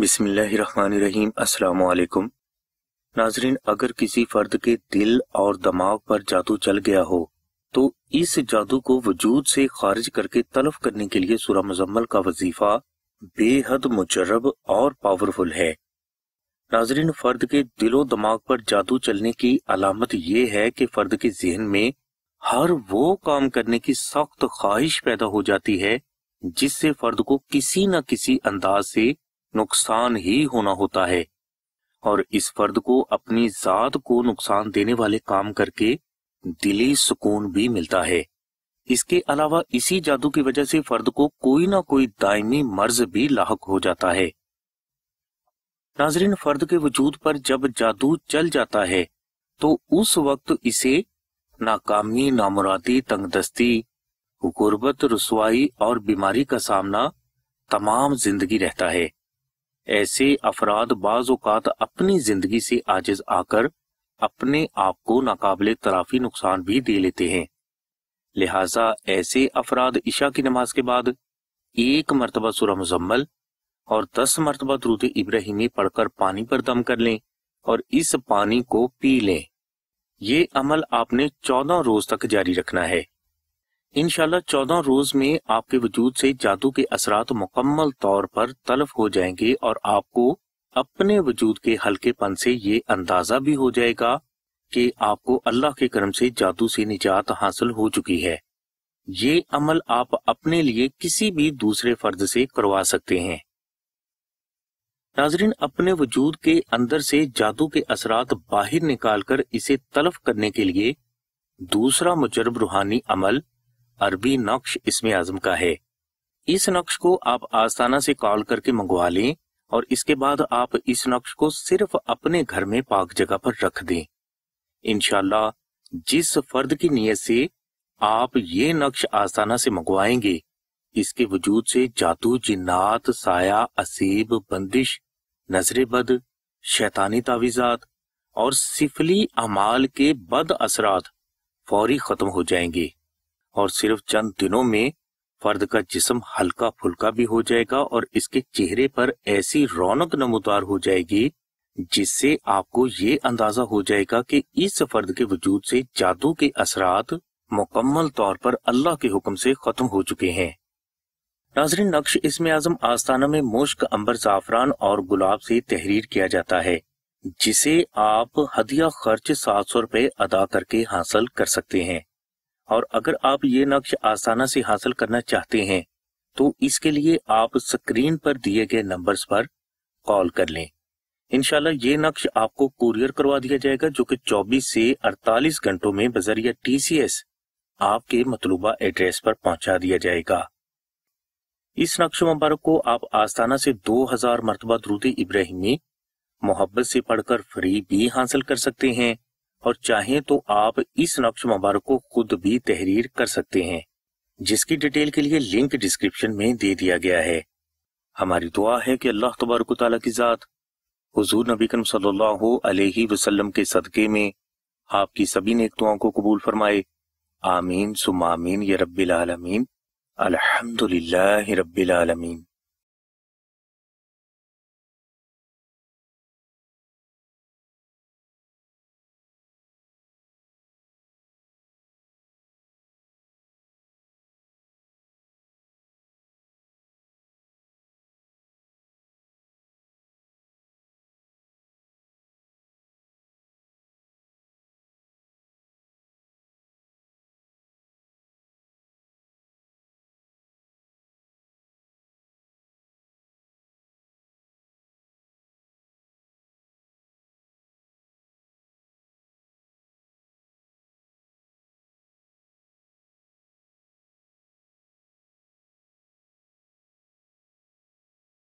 बिसमीम् अल्लाम नाजरीन अगर किसी फर्द के दिल और दिमाग पर जादू चल गया हो तो इस जादू को वजूद से खारिज करके तलफ करने के लिए सूरा मुजम्मल का वजीफा बेहद मुजरब और पावरफुल है नाजरीन फर्द के दिलो दिमाग पर जादू चलने की अलामत यह है कि फर्द के जहन में हर वो काम करने की सख्त ख्वाहिश पैदा हो जाती है जिससे फर्द को किसी न किसी अंदाज से नुकसान ही होना होता है और इस फर्द को अपनी जात को नुकसान देने वाले काम करके दिली सुकून भी मिलता है इसके अलावा इसी जादू की वजह से फर्द को कोई ना कोई दायमी मर्ज भी लाक हो जाता है नाजरीन फर्द के वजूद पर जब जादू चल जाता है तो उस वक्त इसे नाकामी नामुरादी तंगदस्ती गुर्बत रसवाई और बीमारी का सामना तमाम जिंदगी रहता है ऐसे अफराद बाज़ात अपनी जिंदगी से आजिज आकर अपने आप को नाकबले तराफी नुकसान भी दे लेते हैं लिहाजा ऐसे अफराद ईशा की नमाज के बाद एक मरतबा सुरह मुजम्मल और दस मरतबा द्रुत इब्राहिमी पढ़कर पानी पर दम कर लें और इस पानी को पी लें ये अमल आपने चौदह रोज तक जारी रखना है इनशाला चौदह रोज में आपके वजूद से जादू के असरा मुकम्मल तौर पर तलफ हो जाएंगे और आपको अपने वजूद के हल्केपन से ये अंदाजा भी हो जाएगा कि आपको अल्लाह के क्रम से जादू से निजात हासिल हो चुकी है ये अमल आप अपने लिए किसी भी दूसरे फर्ज से करवा सकते हैं नाजरीन अपने वजूद के अंदर से जादू के असरात बाहर निकालकर इसे तलफ करने के लिए दूसरा मुजरब रूहानी अमल अरबी नक्श इसमे आजम का है इस नक्श को आप आस्थाना से कॉल करके मंगवा लें और इसके बाद आप इस नक्श को सिर्फ अपने घर में पाक जगह पर रख दें इनशाला जिस फर्द की नीयत से आप ये नक्श आस्थाना से मंगवाएंगे इसके वजूद से जादू जिन्नात साया असीब बंदिश नजरे बद शैतानी तावीजात और सिफली अमाल के बद असरात फौरी खत्म हो जाएंगे और सिर्फ चंद दिनों में फर्द का जिसम हल्का फुल्का भी हो जाएगा और इसके चेहरे पर ऐसी रौनक नमोदार हो जाएगी जिससे आपको ये अंदाजा हो जाएगा कि इस फर्द के वजूद से जादू के असरात मुकम्मल तौर पर अल्लाह के हुक्म से खत्म हो चुके हैं नाजरीन नक्श इसमें आजम आस्थाना में मुश्क अंबर जाफरान और गुलाब से तहरीर किया जाता है जिसे आप हदिया खर्च सात सौ रुपए अदा करके हासिल कर सकते हैं और अगर आप ये नक्श आसाना से हासिल करना चाहते हैं तो इसके लिए आप स्क्रीन पर दिए गए नंबर्स पर कॉल कर लें इनशाला ये नक्श आपको कुरियर करवा दिया जाएगा जो कि 24 से 48 घंटों में बजरिया टीसीएस आपके मतलूबा एड्रेस पर पहुंचा दिया जाएगा इस नक्श मुबारक को आप आस्थाना से 2000 हजार मरतबा द्रुत इब्राहिमी मोहब्बत से पढ़कर फ्री भी हासिल कर सकते हैं और चाहें तो आप इस नक्श मुबारक को खुद भी तहरीर कर सकते हैं जिसकी डिटेल के लिए लिंक डिस्क्रिप्शन में दे दिया गया है हमारी दुआ है कि अल्लाह तबारक की ज़ात हुजूर नबी करम सल्लल्लाहु अलैहि वसल्लम के सदक़े में आपकी सभी नेक को कबूल फरमाए आमीन सुमामीन ये रब्बिल आलमीन अल्हम्दुलिल्लाह